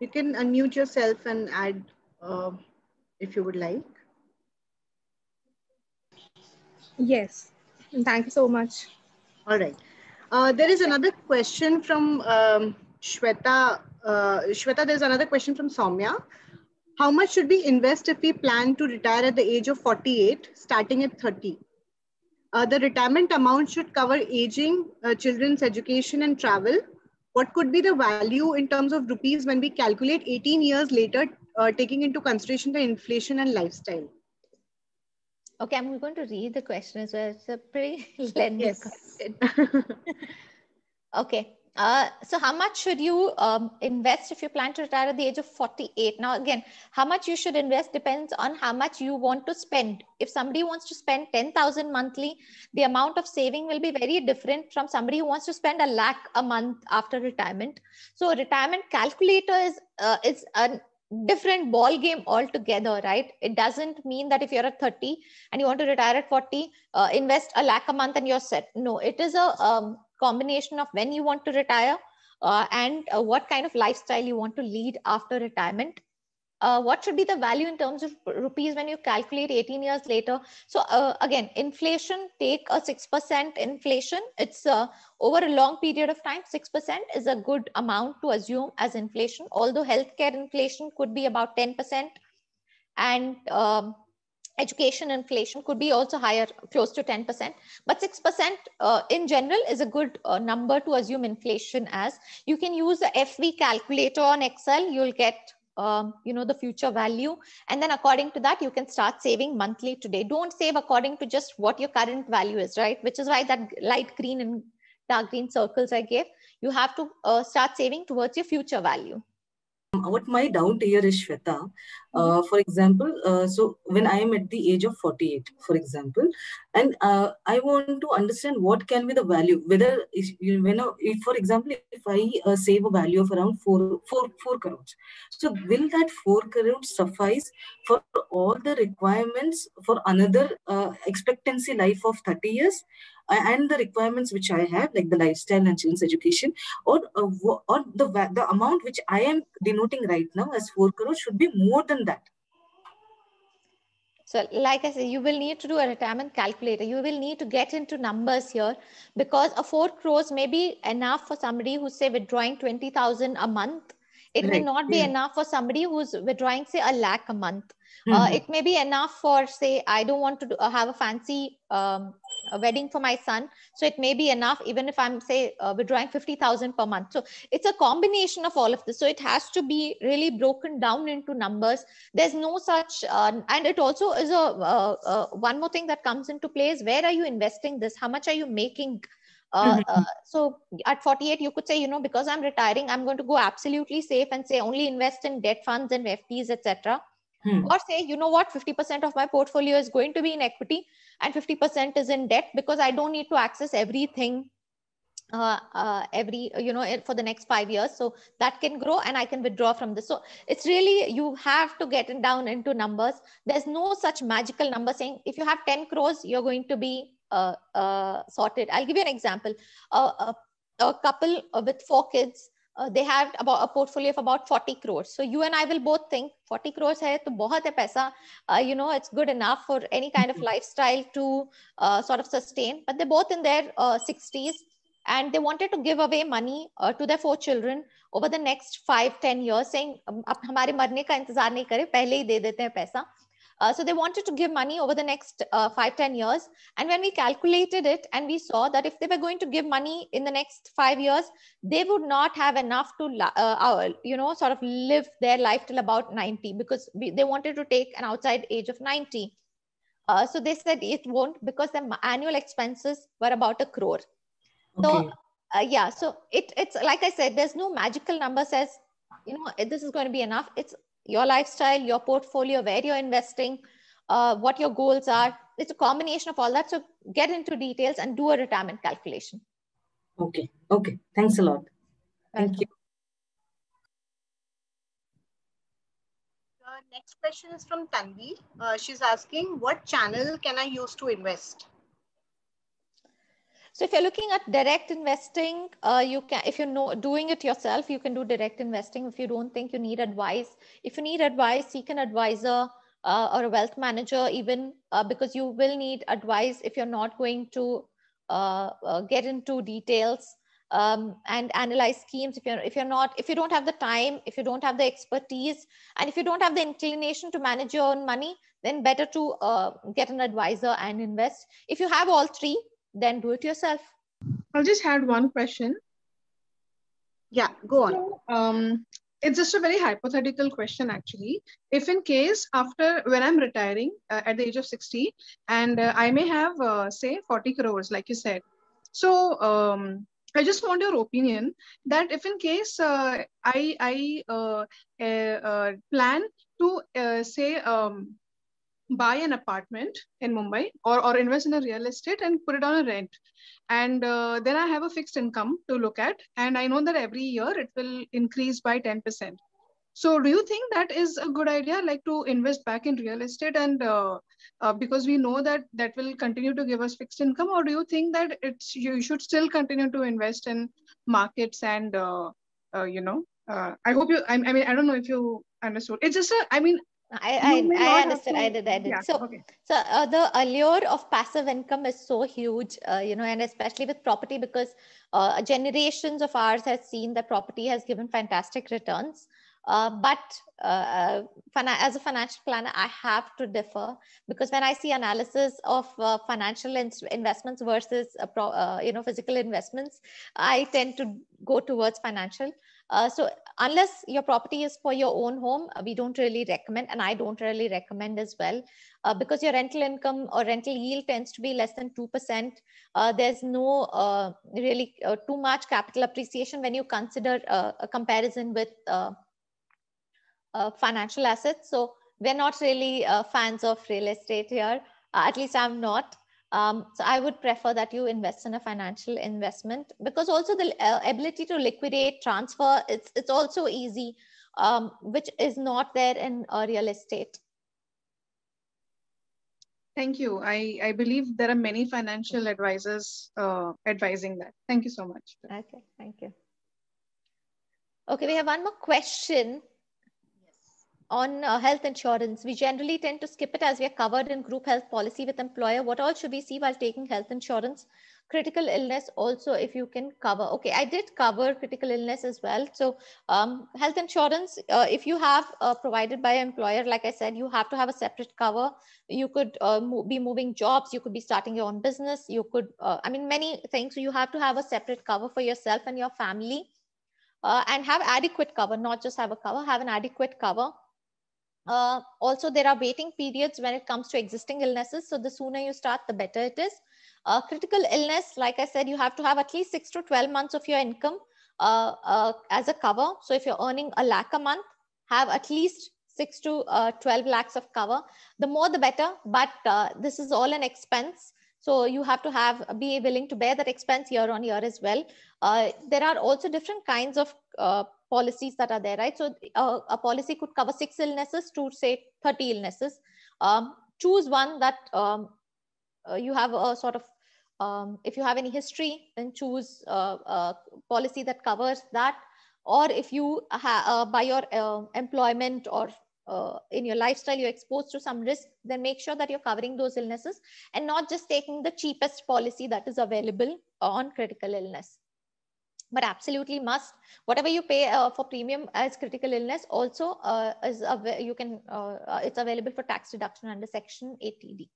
You can unmute yourself and add uh, if you would like. Yes, thank you so much. All right. Uh, there is another question from um, Shweta. Uh, Shweta, there's another question from Soumya. How much should we invest if we plan to retire at the age of 48, starting at 30? Uh, the retirement amount should cover aging, uh, children's education, and travel. What could be the value in terms of rupees when we calculate 18 years later, uh, taking into consideration the inflation and lifestyle? Okay, I'm going to read the question as well. It's a pretty lengthy yes. question. okay. Uh, so how much should you um, invest if you plan to retire at the age of 48 now again how much you should invest depends on how much you want to spend if somebody wants to spend 10000 monthly the amount of saving will be very different from somebody who wants to spend a lakh a month after retirement so retirement calculator is uh, is a different ball game altogether right it doesn't mean that if you're at 30 and you want to retire at 40 uh, invest a lakh a month and you're set no it is a um, combination of when you want to retire uh, and uh, what kind of lifestyle you want to lead after retirement. Uh, what should be the value in terms of rupees when you calculate 18 years later? So uh, again, inflation, take a 6% inflation. It's uh, over a long period of time, 6% is a good amount to assume as inflation, although healthcare inflation could be about 10%. And um, education inflation could be also higher close to 10% but 6% uh, in general is a good uh, number to assume inflation as you can use the fv calculator on excel you'll get um, you know the future value and then according to that you can start saving monthly today don't save according to just what your current value is right which is why that light green and dark green circles i gave you have to uh, start saving towards your future value what my doubt here is Shweta, uh, mm-hmm. for example, uh, so when I am at the age of 48, for example, and uh, I want to understand what can be the value, whether, if, you, when, if for example, if I uh, save a value of around 4, 4, 4 crores, so will that 4 crores suffice for all the requirements for another uh, expectancy life of 30 years? and the requirements which I have, like the lifestyle and children's education, or uh, or the the amount which I am denoting right now as four crores should be more than that. So, like I said, you will need to do a retirement calculator. You will need to get into numbers here because a four crores may be enough for somebody who's say withdrawing twenty thousand a month. It right. may not be yeah. enough for somebody who's withdrawing say a lakh a month. Mm -hmm. uh, mm-hmm. it may be enough for say I don't want to do, uh, have a fancy um, a wedding for my son so it may be enough even if i'm say uh, withdrawing 50000 per month so it's a combination of all of this so it has to be really broken down into numbers there's no such uh, and it also is a uh, uh one more thing that comes into play is where are you investing this how much are you making uh, uh, mm-hmm. so at 48 you could say you know because i'm retiring i'm going to go absolutely safe and say only invest in debt funds and FTS, etc Hmm. Or say, you know what, 50% of my portfolio is going to be in equity and 50% is in debt because I don't need to access everything uh, uh, every you know for the next five years so that can grow and i can withdraw from this so it's really you have to get it down into numbers there's no such magical number saying if you have 10 crores you're going to be uh, uh sorted i'll give you an example a couple with four kids uh, they have about a portfolio of about 40 crores. So you and I will both think 40 crores hai to bahut hai paisa. Uh, you know, it's good enough for any kind of lifestyle to uh, sort of sustain. But they're both in their 60s uh, and they wanted to give away money uh, to their four children over the next five, 10 years saying, um, hamare marne ka intezar nahi kare, pehle hi de dete hain paisa. Uh, so they wanted to give money over the next uh, five, 10 years. And when we calculated it and we saw that if they were going to give money in the next five years, they would not have enough to, uh, uh, you know, sort of live their life till about 90 because we, they wanted to take an outside age of 90. Uh, so they said it won't because the annual expenses were about a crore. Okay. So uh, yeah, so it it's like I said, there's no magical number says you know this is going to be enough. It's your lifestyle, your portfolio, where you're investing, uh, what your goals are. It's a combination of all that. So get into details and do a retirement calculation. Okay. Okay. Thanks a lot. Thank, Thank you. next question is from Tanvi. Uh, she's asking, what channel can I use to invest? So if you're looking at direct investing, uh, you can if you're no, doing it yourself, you can do direct investing. If you don't think you need advice, if you need advice, seek an advisor uh, or a wealth manager, even uh, because you will need advice if you're not going to uh, uh, get into details. Um, and analyze schemes if you're if you're not if you don't have the time if you don't have the expertise and if you don't have the inclination to manage your own money then better to uh, get an advisor and invest if you have all three then do it yourself. I will just had one question. Yeah, go on. So, um, it's just a very hypothetical question, actually. If in case after when I'm retiring uh, at the age of 60 and uh, I may have, uh, say, 40 crores, like you said. So um, I just want your opinion that if in case uh, I, I uh, eh, uh, plan to, say, um, buy an apartment in Mumbai or, or invest in a real estate and put it on a rent. And uh, then I have a fixed income to look at. And I know that every year it will increase by 10%. So do you think that is a good idea, like to invest back in real estate? And uh, uh, because we know that that will continue to give us fixed income, or do you think that it's you should still continue to invest in markets and, uh, uh, you know, uh, I hope you, I, I mean, I don't know if you understood. It's just, a, I mean, I, I, I understand. To, I did. I did. Yeah, so, okay. so uh, the allure of passive income is so huge, uh, you know, and especially with property because uh, generations of ours has seen that property has given fantastic returns. Uh, but uh, uh, as a financial planner, I have to differ because when I see analysis of financial investments versus, pro- you know, physical investments, I tend to go towards financial uh, so unless your property is for your own home, uh, we don't really recommend, and I don't really recommend as well, uh, because your rental income or rental yield tends to be less than 2%. Uh, there's no uh, really uh, too much capital appreciation when you consider a comparison with financial assets. So we're not really fans of real estate here. at least I'm not. Um, so I would prefer that you invest in a financial investment because also the uh, ability to liquidate, transfer, it's it's also easy, um, which is not there in a real estate. Thank you. I, I believe there are many financial advisors uh, advising that. Thank you so much. Okay, thank you. Okay, we have one more question on uh, health insurance. We generally tend to skip it as we are covered in group health policy with employer. What all should we see while taking health insurance? Critical illness also, if you can cover. Okay, I did cover critical illness as well. So um, health insurance, uh, if you have uh, provided by employer, like I said, you have to have a separate cover. You could uh, mo be moving jobs. You could be starting your own business. You could, uh, I mean, many things. So you have to have a separate cover for yourself and your family. Uh, and have adequate cover, not just have a cover, have an adequate cover uh, also, there are waiting periods when it comes to existing illnesses. So the sooner you start, the better it is. Uh, critical illness, like I said, you have to have at least six to 12 months of your income uh, uh as a cover. So if you're earning a lakh a month, have at least six to uh, 12 lakhs of cover. The more, the better, but uh, this is all an expense. So you have to have be willing to bear that expense year on year as well. there are also different kinds of policies that are there, right? So uh, a policy could cover six illnesses to say 30 illnesses. Um, choose one that um, uh, you have a sort of, um, if you have any history, then choose uh, a policy that covers that. Or if you, uh, by your um, employment or uh, in your lifestyle you're exposed to some risk then make sure that you're covering those illnesses and not just taking the cheapest policy that is available on critical illness but absolutely must whatever you pay uh, for premium as critical illness also uh, is you can uh, uh, it's available for tax deduction under section 80d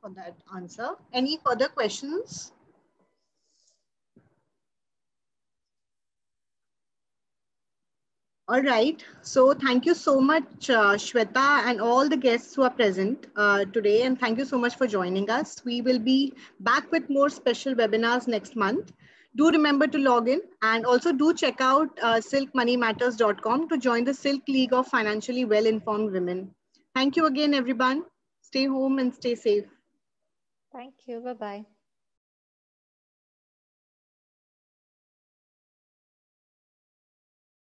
for that answer any further questions All right. So thank you so much, uh, Shweta, and all the guests who are present uh, today. And thank you so much for joining us. We will be back with more special webinars next month. Do remember to log in and also do check out uh, silkmoneymatters.com to join the Silk League of Financially Well-Informed Women. Thank you again, everyone. Stay home and stay safe. Thank you. Bye-bye.